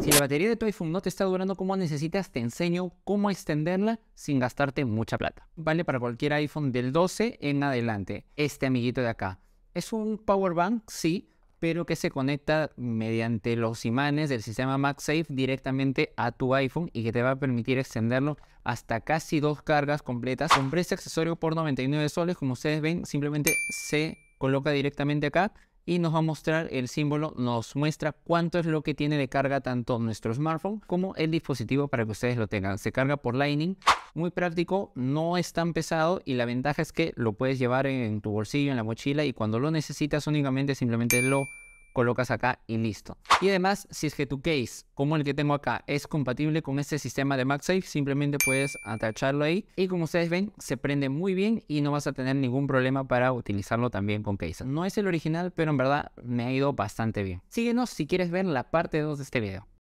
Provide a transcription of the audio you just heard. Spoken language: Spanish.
Si la batería de tu iPhone no te está durando como necesitas, te enseño cómo extenderla sin gastarte mucha plata. Vale para cualquier iPhone del 12 en adelante. Este amiguito de acá. Es un power bank, sí, pero que se conecta mediante los imanes del sistema MagSafe directamente a tu iPhone y que te va a permitir extenderlo hasta casi dos cargas completas. Compré este accesorio por 99 soles, como ustedes ven, simplemente se coloca directamente acá y nos va a mostrar el símbolo, nos muestra cuánto es lo que tiene de carga tanto nuestro smartphone como el dispositivo para que ustedes lo tengan. Se carga por Lightning, muy práctico, no es tan pesado y la ventaja es que lo puedes llevar en tu bolsillo, en la mochila y cuando lo necesitas únicamente simplemente lo colocas acá y listo. Y además, si es que tu case, como el que tengo acá, es compatible con este sistema de MagSafe, simplemente puedes atacharlo ahí. Y como ustedes ven, se prende muy bien y no vas a tener ningún problema para utilizarlo también con case. No es el original, pero en verdad me ha ido bastante bien. Síguenos si quieres ver la parte 2 de este video.